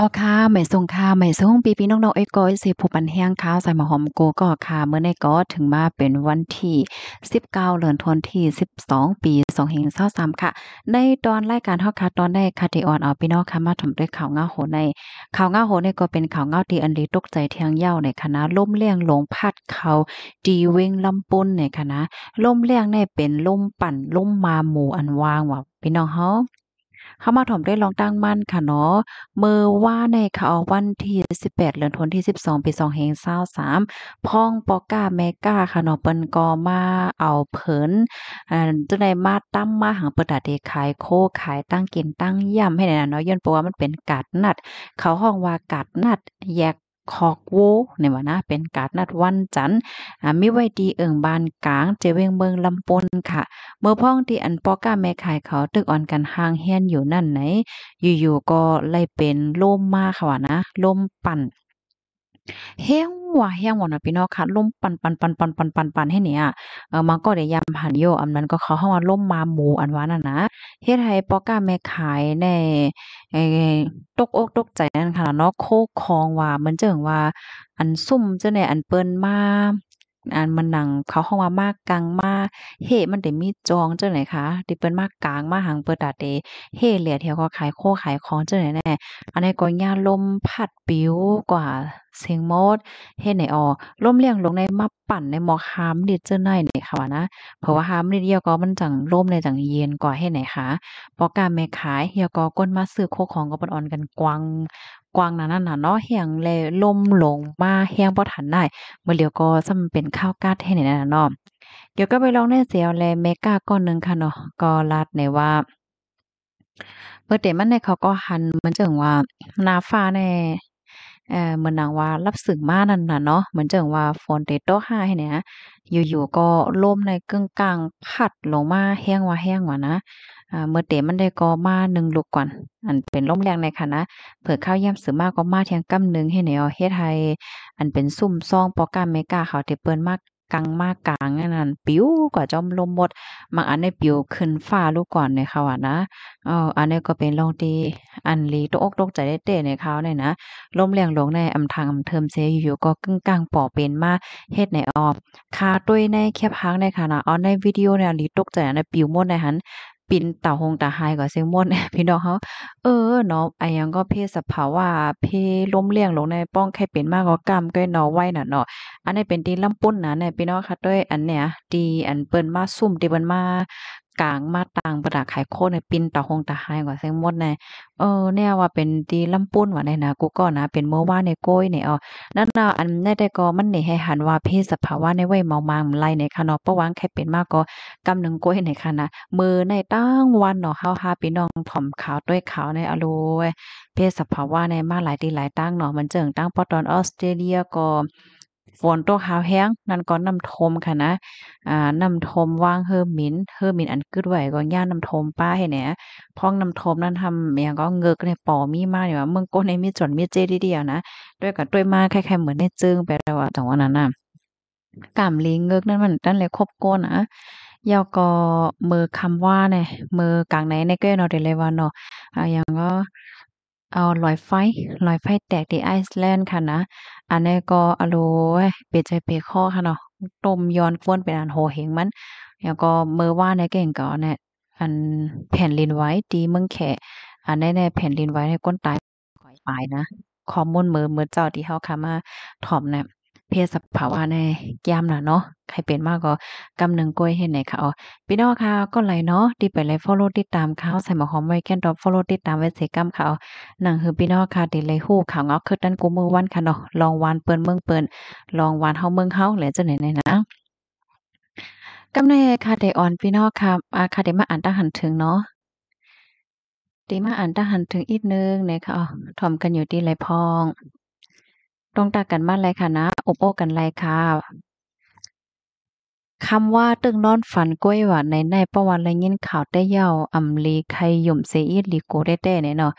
ออค่ะไม่ส่งค่ะไม่ส่งปีปีน้องๆไอ้ก้อยสิผู้ปันแห้งข้าวใส่หมาหอมโกก็ค่ะเมื่อในก็ถึงมาเป็นวันที่ 19เดือนธันวาคมิบส12ปี2ซ2 3ค่ะ ในตอนรายการเฮาค่ะตอนได้คาติออนเอาพี่น้องค่ะมาทำด้วยข่าวง้าโหในข่าวง้าโหในก็เป็นข่าวง้าที่อันดีตกใจเทียงเย้าในคณะล่มเลี้ยงลงพัดเขาดีเวงลำปุ้นในคณะล่มเลี้ยงในเป็นล่มปั่นล่มมาหมู่อันวางว่ะพี่น้องเฮาเข้ามาถ่อมได้ลองตั้งมั่นค่ะเนาะเมื่อว่าในข่าวันที่ 18เดือนธันวาคมที่ 12ปี2แห่สา3พ่องปอก้าแมก้า ค่ะเนาะเปิ้นก็มา เอาเผินอ่าจังในมาตั้มมาหางเปิดัาเดขายโคขายตั้งกินตั้งย่ำให้ได้นเนาะย้อนเพราะว่ามันเป็นกาดนัด เขาห้องว่ากัดนัดแยกคอกโวในี่ว่านะ เป็นการนัดวันจันทร์มีไว้ดีเอิงบานกลางเจเวงเมืองลำปนค่ะ เมื่อพ้องที่อันปอก้าแม่ขายเขา ตึกอ่อนกันห่างเฮียนอยู่นั่นไหน อยู่ๆก็เลยเป็นลมมาค่ะนะลมปั่นเฮ้งว่าเฮ้งวัวนะพี่น้องค่ะลมปันปันปันปันปันปันปันให้เนี่ยเออมันก็ได้ยำหันโยอันนั้นก็เขาข้ามว่าล่มมาหมูอันว่าน่นนะเฮ็ดให้ปอก้าแม่ขายในตกอกตกใจนั่นค่ะเนาะโคกคองว่ามันเจิงว่า อันซุ่มเจ้าเนี่ยอันเปิ้นมาอันมันหนังเขาห้องามากกลางมาเฮมันได้มีจองเจ้าไหนคะที่เปิ้นมากกลางมาหางเปิดตาเดเฮเหลียเทียวก็ขายโคขายของเจ้าไหนแน่อันนี้ก็ย่าลมพัดปิ้วกว่าเสียงมดเฮ็ไหนออลมเลี้ยงลงในมาปั่นในหมอกหามดิเจ้าหน่อยนี่ค่ะวนะเพราะว่าหามดิเดียวก็มันจังลมในจังเย็นกว่าเฮ็ไหนคะพอการแม่ขายเฮียก็ก้นมาซื้อโคของก็ปนออนกันกวางวางนั้นน่ะเนาะเฮียงแลลมหลงมาเฮียงบ่ทันได้เมื่อเดียวก็ซ้ำเป็นข้าวกาดให้นี่น่ะเนาะเดี๋ยวก็ไปลองในเสียวแลเมกาก้อนนึงค่ะ เนาะก็ลาดในว่าเมื่อเตมันในเขาก็หันมันจึงว่า นาฟ้าในเออเหมือนนางว่ารับสึกมานั่นน่ะเนาะเหมือนจังว่าฝนเตโตห้าให้เนี่ยอยู่ๆก็ลมในกึ่งกลางพัดลงมาแห้งว่าแห้งว่านะเมื่อเตมันได้ก็มาหนึ่งลูกก่อน อันเป็นลมแรงในค่ะนะเผื่อข้าวย่ำสือมากก็มาเทียงกำนึ่งให้เนี่ยเฮ็ดให้อันเป็นซุ่มซ่องปอก้าเมกาเขาเตเปิลนมากกังมากกลางนั่นปิ้วกว่าจอมลมหมดบางอันในปิ้วขึ้นฟ้าลูกก่อนเนี่ยค่ะว่นะอ๋ออันนี้ก็เป็นลงดีอันลีตกอกตกใจได้เตะในเขาเนี่ยนะล้มแรงลงในอำทางอำเทิมเซอยู่ๆก็กึ่งกลางปอเป็นมาเฮ็ดในออบคาด้วยในแคบพักในค่ะนะเอาในวิดีโอเนี่ยลีตกใจในปิวหมดในหันปินเต่าหงตาหายก็เสียงม่วนพี่น้องเขาเออเนาะไอยังก็เพศสภาวะเพล้มเลี้ยงลงในป้องแค่เป็นมากก็กรามก็เนาะไว้น่ะเนาะอันนี้เป็นตีลำปุ้นนะเนี่ยพี่น้องค่ะด้วยอันเนี้ยตีอันเปิ้นมาซุ่มตีเปิ้นมากลางมาต่างประดาขายโคในปินตอหงตาหายกว่าเส้นมดในเออเนี่ยว่าเป็นตีลำปุ้นว่าในนะกูก็นะเป็นเมื่อว่าในก้อยในอ๋อนั่นน่ะอันได้แต่ก็มันนี่ให้หันว่าเพศสภาวะในไว้เมามางไล่ในค่ะเนาะปะวังแค่เป็นมากก็กำหนึ่งก้อยในค่ะนะมือในตั้งวันเนาะเฮาหาพี่น้องผอมขาวด้วยขาวในอโลเพศสภาวะในมาหลายตีหลายตั้งเนาะมันเจิงตั้งปอตอนออสเตรเลียก็ฝนตัวขาวแห้งนั่นก็น้ำทมค่ะนะ อ่า น้ำทมว่างเฮอมินเฮอมินอันกึดไหวก็ย่านน้ำทมป้าให้แหนพ่องน้ำทมนั่นทำอย่างก็เงือกในปอมีมากเนี่ยว่า เมืองก้นในมีจนมีเจดีเดียวนะ ด้วยกับด้วยมาคล้ายๆเหมือนได้จึงไปแล้วจังหวะนั้นน่ะกามลีเงือกนั่นมันนั่นเลยครบก้นอ่ะยาวก็มือคำว่าเนี่ยมือกลางไหนในเก้นอเดเลว่าเนาะอ่าอย่างก็เอาลอยไฟลอยไฟแตกที่ไอซ์แลนด์ค่ะนะ อันนี้ก็อโลเปใจเปียข้อค่ะเนาะต้มย้อนกวนเป็นอันโหเหงมันแล้วก็เมื่อว่าในเก่งก่อนเนี่ยอันแผ่นลินไว้ดีเมืองแขะอันนี้ในแผ่นลินไว้ในก้นตายขอยปายนะข้อมูลเมื่อเมื่อเจ้าที่เขาค่ะมาถอมเนี่ยเพศสภาวะในแก้มน่ะเนาะ ใครเป็นมากก็กำหนึ่งกล้วยเห็นไหนคะอ๋อ พี่น้องค่ะก็เลยเนาะดีไปเลยฟอลโล่ติดตามเขาใส่หมอหอมไว้แก่ดรอปฟอลโล่ติดตามไว้เสกัมเขาหนังคือพี่น้องค่ะดีเลยหู้ข่าวเงาคือด้านกูมือวันค่ะเนาะลองวานเปิ้นเมืองเปิ้นลองวานเฮาเมืองเฮาเหลือจะไหนไหนนะกำเนิดคาเดออนพี่น้องค่ะอาคาเดมาอ่านตั้งหันถึงเนาะดีมาอ่านตั้งหันถึงอีกนึงเนี่ยค่ะอ๋อถ่อมกันอยู่ดีเลยพองต้องตากันมาเไรค่ะนะอบโอกันไรค่ะคำว่าตึงนอนฝันกล้วยว่นในในประวัติไรเงินข่าวได้เย่า อำลีใครหย่มเซียดลีโกได้แต่เนี่ยเนาะ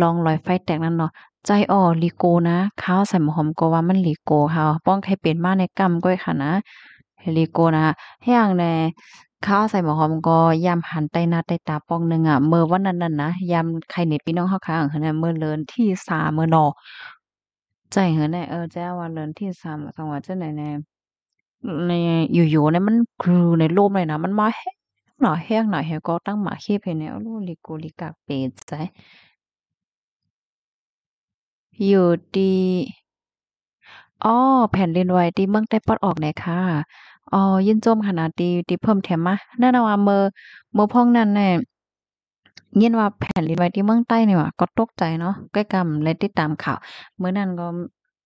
ลองลอยไฟแตกนั่นเนาะ ใจอ่อลีโกนะ ข้าวใส่หมหอมก็ว่ามันลีโกค่ะป้องใครเปลี่ยนมาในกรรมก้วยค่ะนะลีโกนะฮห้อย่างในข้าวใส่หมูหอมก็ยำหันไตนาไตตาป้องหนึ่งอ่ะเมื่อวันนั้นนั่นนะยำไข่เน็บพี่น้องเขาค้างเนไหมเมื่อเลินที่สามเมื่อนอใจเหอในเออแจ้วันเลือนที่สามสังวันเจ้าไหนเน่ในอยู่ๆในมันคือในโลมเลยนะ มันมาแห้งหน่อยแห้งหน่อยแห้งก็ตั้งหมาเขี้เพนเนี่ยลูลิกูลิกาเปดใจอยู่ดีอ๋อแผ่นดินไหวที่เมืองใต้ปัดออกไหนค่ะอ๋อยินจมขนาดดี ดีเพิ่มแถมมะแน่นอนเมื่อเมื่อพ่องนั้นเนี่ยยินว่าแผ่นดินไหวที่เมืองใต้นี่ว่าก็ตกใจเนาะใกล้กำและติดตามข่าวเมื่อนั้นก็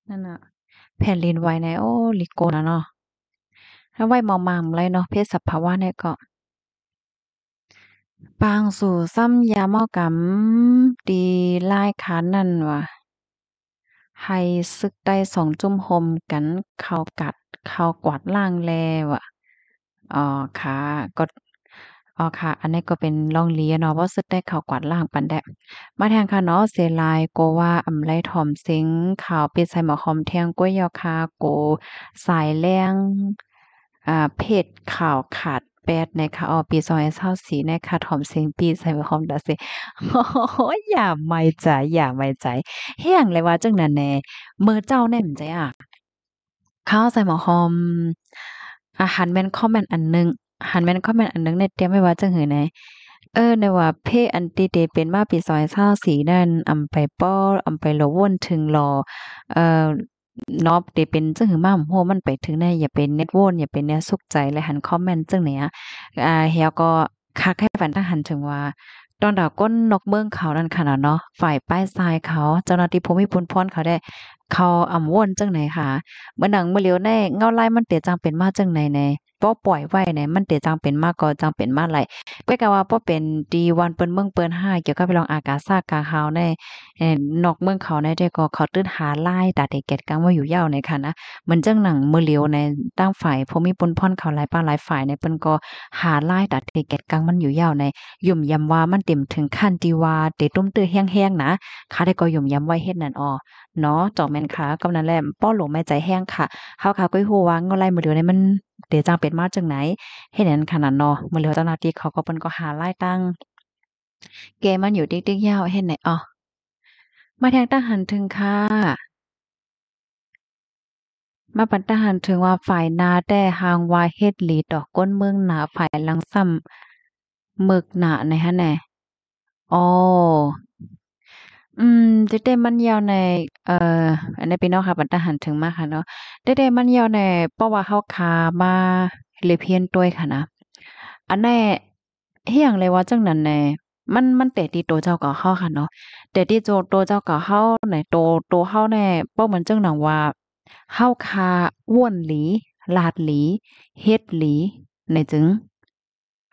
นั่นน่ะแผ่นดินไหวใน โอ้ ลิโกนะเนาะถ้าไหวมอมาเไรเนาะเพศสภาวะเนี่ยก็ปางสู่ซ้ำยาหมอกำดีลายขานนั่นว่ะให้ซึกได้สองจุ่มหมกันเขากัด เขากวาดล่างแลว่ะอ๋อค่ะก็อ๋อค่ะ อันนี้ก็เป็นล่องเลียเนาะพราะสุดได้ข่าวกวาดล่างปันแด้มาแทงค่ะเนาะเซลาย โกว่าอำไลถอมซิงข่าวเป็นใสหมอคอมแทงก้วยยอคาโกสายแรงอ่าเพจข่าวขาดแปดนะคะออปีซอยเศร้าสีนะคะถอมซิงปีหม่คอมดัสเซโอ้ยอย่า ไม่ใจ อย่าไม่ใจเฮี้ยงเลยว่าจังนั้นแน่เมื่อเจ้าแน่มใจอ่ะ ข้าวใส่หมอคอม อาหารแมนคอมแมนอันนึงหันแม่นคอมเมนต์อันนึงในเตรียมไว้ว่าจะหือไหนเออในว่าเพอันตีเดเป็นมาปีซอยเศร้าสีนั่น อำไปป้ออำไปโลวนถึงรอเอ่อนอบเดเป็นจังหือมาโวมันไปถึงได้อย่าเป็นเน็ตวนอย่าเป็นเนี้ยสุขใจและหันคอมเมนต์จังเนี่ยอ่าเฮียก็คักให้ฝันทหันถึงว่าตอนดาวก้นนกเบื้องเขานั่นขนาดเนาะฝ่ายป้ายทรายเขา เจ้าหน้าที่ภูมิพุนพรนเขาได้เขาอ่ำว่นจังไหนค่ะเมื่อหนังเมื่อเลียวแน่เงาไล่มันเตียจังเป็นมาจังไหนในป้อปล่อยไว้เนี่ยมันเตจังเป็นมากก็จังเป็นมากไหลก้วกว่าป้อเป็นดีวันเปิ้นเมืองเปิ้นห้าเกี่ยวกับไปลองอากาศซากกาเฮาใน นอกเมืองเขาในได้ก็เขาตื้นหาไล่ตาเด็กเกตกังว่าอยู่ยาวในค่ะนะมันจังหนังมือเลียวในตั้งฝ่ายพมีปนพ่อนเขาหลายป้าหลายฝ่ายในเปิ้นก็หาไล่ตาเด็กเกตกังมันอยู่ยาวในยุ่มยำว่ามันเต็มถึงขั้นดีว่าเตตุ้มเตื้อแห้งๆนะค่ะได้ก็ยุ่มยำไว้เฮ็ดนั่นอ๋อเนาะจอมแม่นค่ะกำนั้นแหละป้อหลงแม่ใจแห้งค่ะเฮาค่ะก้อยฮู้ว่าเงาไล่มือเดียวในมันเดี๋ยวจังเป็นมาจังไหน เห็ดนั้นขนาดนอเมื่อเหลียวตนาทีเขาก็เป็นก็หาไล่ตั้ง เกมันอยู่ติ๊กดิ๊กยาว เห็นไหนอ๋อมาแทงตั้งหันถึงค่ะ มาปันตาหันถึงว่าฝ่ายนาแต่หางวาเฮ็ดหลีดอกก้นเมืองหนาฝ่ายลังซ้ำมึกหนาในฮะแน่ อ๋ออืมเด็ก้มันยาวใน เอ่อในพี่น้องค่ะบันตาหันถึงมากค่ะเนาะเดได้มันยาวในเพราะว่าเขาขามาเลเพียนตัวยค่ะนะ อันแน่เฮี้ยงเลยว่าจังนั้นในมันมันแต่ตีตัวเจ้าก่อเขาค่ะเนาะแต่ตีโจตัวเจ้าก่อเขาในโตโตเขาแน่้าเหมือนจังหนังว่าเขาขาว่วนหลีลาดหลีเฮ็ดหลีในจึง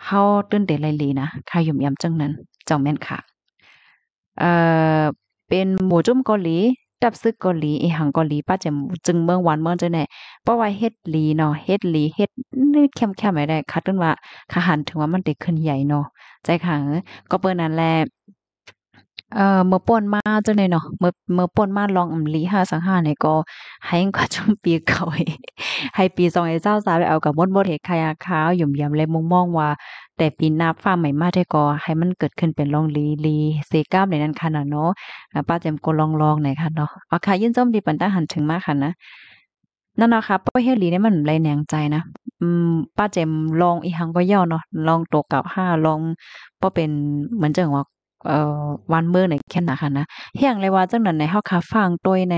เขาตื่นแต่ไรหลีนะคาหยุ่มยำจังนั้นเจ้าแม่นค่ะเอ่อเป็นหมู่จุ่มเกาหลี ตับซึกเกาหลี อี หังเกาหลีป้าจะมจึงเมืองหวานเมืองจังไหนเพราะว่าเฮ็ดหลีเนาะเฮ็ดหลีเฮ็ดนี่แคมแคมไม่ได้คัดต้นว่าขาหันถึงว่ามันเด็กขึ้นใหญ่เนาะใจขังก็เปิ้นนั่นแหละเออเมื่อป่นมาจังไ่ยเนาะเมื่อ เมื่อป่นมาลองอำลีห้าสังห้าเนี่ยก็ ให้กุชมปีเก่าให้ปีสองไอ้เจ้าสาวไปเอากับมดมดเห็ดขยะขาวหยุ่มยำเลยมองมองว่าแต่ปีนับฟ้าใหม่มาได้ก็ให้มันเกิดขึ้นเป็นรองลีลีเซก้าในนั้นค่ะเนาะป้าเจมก็ลองลองหน่อยค่ะเนาะ๋อาค่ะยื่นส้มดีปันตาหันถึงมากค่ะนะนั่นนะคะป้าเฮลีเนี่ยมันไรแนงใจนะอืมป้าเจมลองอีหังก็ย่อเนาะลองตกกับห้าลองป้าเป็นเหมือนจะว่าเอ่อวันเมื่อในแค่นะคะนะเฮียงเลยว่าจังนั้นใน้อาคาฟังตัวใน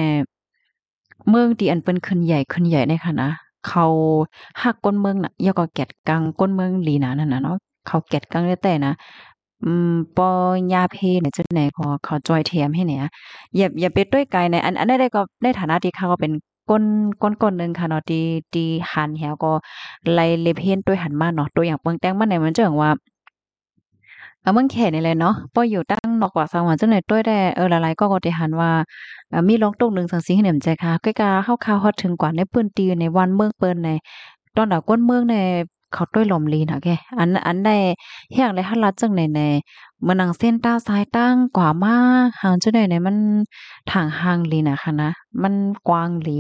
เมืองที่อันเป็นขึ้นใหญ่ขึ้นใหญ่ในค่ะนะเขาหักก้นเมืองน่ะยาก็แกดกังก้นเมืองลีนะนั่นน่ะเนาะ เขาแกดกังได้แต่นะ อืม ปอยาเพเนี่ยจุดไหนพอเขาจอยเทียมให้เนี่ย อย่าอย่าไปด้วยไกลในอัน อันได้ก็ในฐานะที่เขาก็เป็นก้นก้นก้นหนึ่งค่ะเนาะที่ที่หันเหวก็ไล่เลเพนด้วยหันมาเนาะ ตัวอย่างเปิงแตงมันไหนมันจะอย่างว่าเมืองแขนี่เลยเนาะป้ออยู่ตั้งนอกกว่าสวรวันจนงไหนต้วยด้ เออละลายก็กดหันว่า มีลองตกหนึ่งสังสิงเหนี่ยมใจค่ะก็กาเข้าข่าวฮอดถึงกว่าในปืนตีในวันเมืองเปิ้นในตอนดาวก้นเมืองใน เขาต้วยลมลีนะแกอันอันได้เฮียงเลยฮัลลัดจังใหนในมันนังเส้นต้าซ้ายตั้งกว่ามาหางจนดไหนในมัน่างหางลีนะค่ะนะ มันกว้างหลี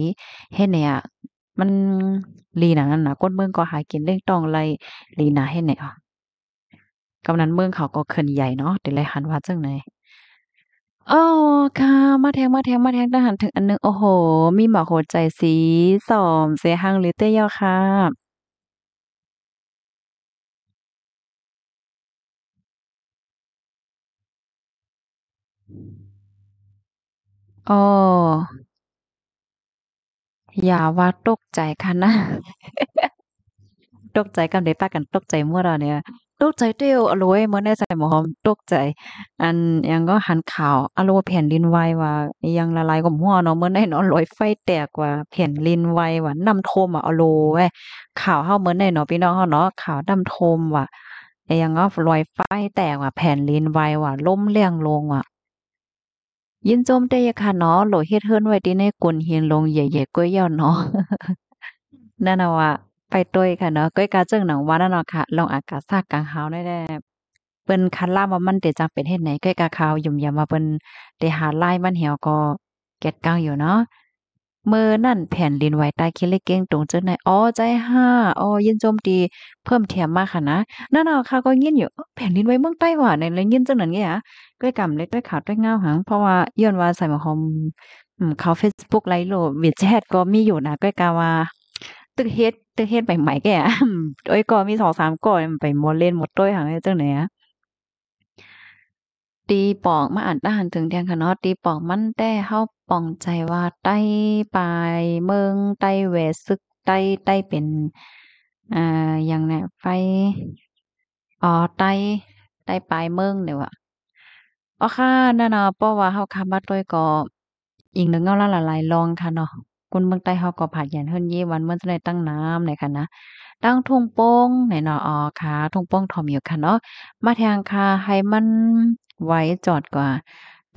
เฮเนี่ยมันลีนะนั่นนะก้นเมืองก็หากินเร่งตองไรลีนะเฮเนี่ยกำนันเมืองเขาก็ขึ้นใหญ่เนาะเดี๋ยวเลยหันว่าจังไหอโอ้ค่ะ มาแทง มาแทง มาแทงทหารถึงอันนึง โอ้โห มีหมอโหใจสีสอมเสียหังหรือเตี้ยค่ะ อ๋อ อย่าว่าตกใจค่ะนะ ตกใจกันเดี๋ยวป้ากันตกใจเมื่อเราเนี่ยตกใจเตียวอโลยเมื่อในใส่หมอหอมตกใจ อันยังก็หันข่าวอโลแผ่นดินไหวว่ายังละลายกับหัวเนาะเมื่อในเนาะลอยไฟแตกว่าแผ่นดินไหวว่านำโทมอ่ะอโลเว้ข่าวเฮาเมื่อในเนาะพี่น้องเฮาเนาะข่าวนำโทมว่ายังก็ลอยไฟแตกว่าแผ่นดินไหวว่าล้มเลี่ยงลงว่ายินโจมได้ยค่ะเนาะโหลเฮ็ดเฮิอนไว้ที่ในกุนหินลงใหญ่ๆก้อยยอเนาะนั่นน่ะว่าไปตัวยค่ะเนาะก้อยกาเจิงหนังวานะ่เนาะค่ะ ลองอากาศซากกลางเฮาได้แน่เปิ้นคันล่าว่ามันเดจังเป็นเฮ็ดไหนก้อยกาขาวยุ่มยามว่าเปิ้นเดหาไล่มันเหี่ยวก็เก็ดกลางอยู่เนาะเมื่อนั่นแผ่นดินไหวใต้คิดเลเก่งตรงเจ้าไหนอ๋อใจห้าอ๋อยินโจมตีเพิ่มเทียมมากค่ะนะนั่นเอาค่ะก็ยินอยู่ แผ่นดินไหวเมืองใต้หว่าในเลยยินจังนั้นไงฮะก้วยกำเล็กด้วยขาวด้วยเงาหังเพราะว่าย้อนว่าใส่หมอคอมเขาเฟซบุ๊กไลฟ์โหลดวิดแชทก็มีอยู่นะก้อยกาว่าตึกเฮ็ดตึกเฮ็ดใหม่ๆแกอ่ะโอ้ยก่อมีสองสามก่อมันไปมดเล่นหมดต้วยหางไอ้ตึกไหนอ่ะตีปองมาอ่านด้านถึงเดียงคะนาตีปองมันแต่เฮาปองใจว่าใต้ปายเมืองใต้หวซึกใต้ใต้เป็น อ่าอย่างเนี้ยไฟอ๋อใต้ใต้ปลายเมืองเดี๋ยว่ะอ๋อค่ะนั่นเนาะเพราะว่าเฮาคำมาต้วยก็อีกหนึ่งเงาละหลายลองค่ะเนาะคณเมืองใต้เฮาก็ผ่าหยันเฮิรนี่วัน เมื่อจะได้ตั้งน้ำไหนค่ะนะตั้งทุ่งโป้งไหนเนาะอ๋อค่ะทุ่งโป้งทอมอยู่ค่ะเนาะมาแทางค่ะให้มันไว้จอดกว่า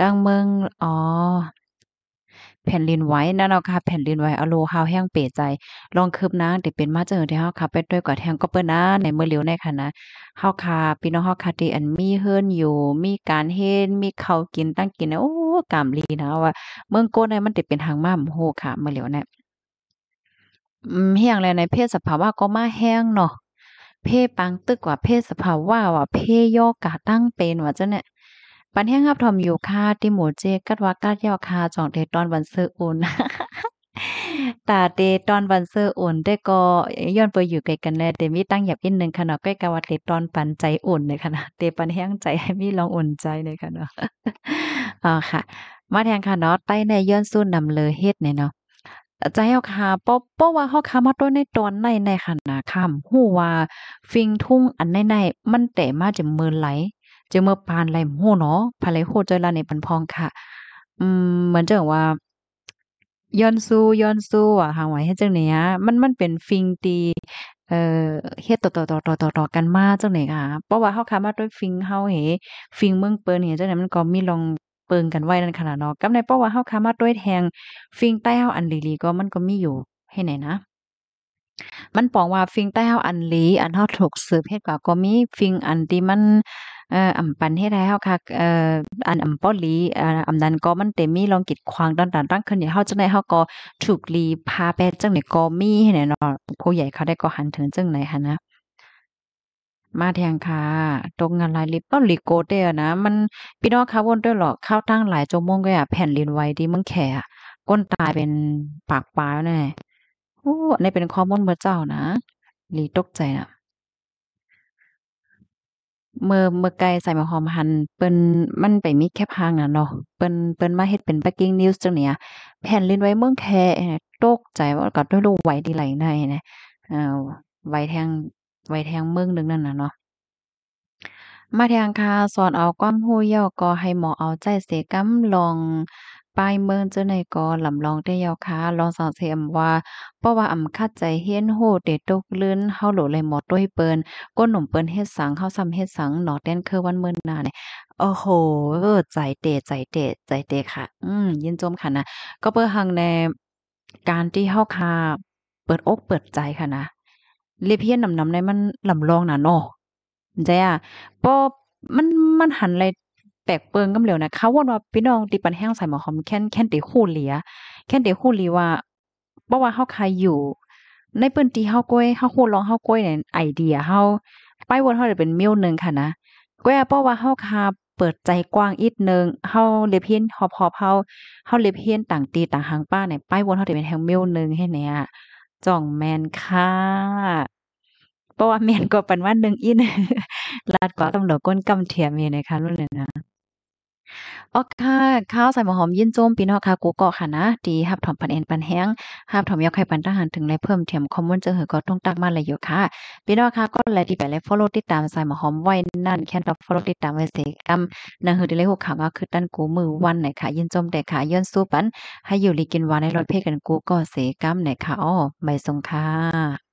ตั้งเมืองอ๋อแผ่นลินไว้นั่นเราค่ะ แผ่นลินไววอโลฮาวแห้งเปใจลองคืบนะเดี๋ยวเป็นมาเจอเดี๋ยวเฮาค่ะไปด้วยกว่าแทงก็เปิ้นนะในเมื่อเลี้ยวในค่ะนะเฮาค่ะพี่น้องเฮาค่ะที่อันมีเฮิรนอยู่ มีการเฮนมีเขากินตั้งกินนะโอ้กามลีนะว่าเมืองโกนเนี่ยมันติดเป็นทางมามโหค่ะเมื่อเหลียวเนี่ยเฮียงแลยในเพศสภาวะก็มาแห้งเนาะ เพศปังตึกกว่าเพศสภาวะว่าเพศย่อกาตั้งเป็นว่าเจ้าเนี่ย ปันแห้งครับทอมอยู่ค่ะที่หมูเจกัดว่ากัดยาวคาจองเดตอนวันซื้ออุนตาเตตอนวันเซอร์อ่อนได้ก็ย้อนไปอยู่ไกลกันแน่เดมีตั้งหยับอีกนึงค่ะเนาะใกล้กับวัดเดตอนปันใจอ่อนเลยค่ะนะเตปันแห้งใจให้มีลองอ่อนใจเลยค่ะเนาะอ๋อค่ะ มาแทงค่ะเนาะใต้ในย้อนสู้นำเลยเฮ็ดเนี่ยเนาะใจเขาคาป้อป้อว่าเขาคามาตัวในตอนในในคณะนคำฮู้ว่าฟิงทุ่งอันในนมันแต่มาจะมือไหล จะเมื่อปานไหลู้เนาะภายไหลโหใจละในปันพองค่ะ อืมเหมือนจะว่าย้อนสู้ย้อนสู้อ่ะหาไว้ให้จังเนี้ยมันมันเป็นฟิงตี เอ่อเฮ็ดต่อต่อต่อต่อต่อต่อกันมาจังไหนค่ะ เพราะว่าเขาคามาด้วยฟิงเฮาเหฟิงเมืองเปิ้นเห็เจังไหนมันก็มีลองเปิงกันไว้นั่นขนาดเนาะกับในเพราะว่าเขาคามาด้วยแทงฟิงใต้เฮาอันลีลีก็มันก็มีอยู่ให้ไหนนะมันปองว่า ฟิงใต้เฮาอันลีอันเฮาถูกสืบเฮ็ดกว่าก็มี ฟิงอันที่มันอ่ำปันให้แล้าค่ะอันอ่ำป้อลีอ่ำนั้นก็มันเต็มมีลองกิดควางดันดันตั้งขึ้นาเฮาจังไดนเฮาก็ถูกลีพาไปจังไดนก็มีให้แนเนาะผู้ใหญ่เขาได้ก็หันถึงจังไหนหันะมาแทงค่ะตรงงานลายลิปเปอลิโกเตนะมันพี่น้องค่ะวนด้วยหรอกข้าวตั้งหลายจมงก็อย่าแผ่นลินไว้ดีมึงแข่ ก้นตายเป็นปากปลาแน่โอ้ในเป็นข้อมูลเบอร์เจ้านะลีตกใจนะเมื่อเมื่อไกลใส่หมอหอมหัน เปิ้นมันไปมีแคบหางน่ะเนาะเปิ้นเปิ้นมาเฮ็ดเป็นปักกิ้งนิวส์จังเนี่ยแผ่นลิ้นไว้เมืองแค่ตกใจว่าก็ด้วยลูกไหวดีไหลในนะ เอ่อไหวแทงไหวแทงเมืองนึงนั่นน่ะเนาะมาแทงค่ะสอนเอาความหู้ย่อก็ให้หมอเอาใจเสกำลองปายเมินเจ้าในกอลำลองได้ยาวค้าลองสองเสียมว่า เพราะว่าอำคัดใจเฮียนโหดเดตกลื่นเฮาโหลเลยหมดด้วยเปิ้นก้นหนุ่มเปิ้นเฮ็ดสังเฮาซ้ำเฮ็ดสังหนอแดนเคอวันเมินงนาเนี่ยโอ้โหใจเตะใจ เตะใจเตะค่ะ อืมยินจมค่ะนะก็เปิ้นหังในการที่เฮาคาเปิดอกเปิดใจค่ะนะเลเพี้ยนนำนำในมันลำลองน่ะเนาะใจอ่ะป้อมันมันหันเลยแตกเปิงกำเหลวนะเขาว่าว่าพี่น้องตีปันแห้งใส่หมอหอมแค่นแค่นเตะคู่เหลียแค่นเตะคู่เหลียว่าเพราะว่าเฮาใครอยู่ ในปืนตีเฮาก้อยเฮาคู่ลองเฮาก้อยเนี่ยไอเดียเฮาป้ายวนเฮาจะเป็นเมี้ยวนึงค่ะนะก้อยเพราะว่าเฮาคา เปิดใจกว้างอีกนึงเฮาเลเพียนหอบหอบเฮาเฮาเลเพียนต่างตีต่างหางป้าเนี่ยป้ายวนเฮาจะเป็นแฮงเมี้ยวนึงให้เนี่ยจ่องแมนค่ะเพราะว่าแมนก็ปันว่านึงอินลาดกว่าตำรวจก้นกำเทียมอย่นะคะรุ่นเลยนะอ๋อค่ะข้าวใส่หมูหอมยินโจมปีน้องค่ะกูเกะค่ะนะดีฮับถอมปันเอ็นปันแห้งฮับถอมยกไข่ปันทหารถึงเลยเพิ่มเทียมคอมมอนเจอเหอก็ต้องตักมาเลยอยู่ค่ะปีน้องค่ะก็เลยดีไปเลยฟอลโล่ติดตามใส่หมูหอมไว้นั่นแค่ตับฟอลโล่ติดตามไว้เสกรมนะเฮอดีเลยหกข่าวก็คือตั้นกูมือวันไหนค่ะ ยินโจมแต่ค่ะย้อนสู้ปันให้อยู่ลีกินวานในรถเพ่กันกูก็เสกรมไหนค่ะอ๋อไม่ทรงค่ะ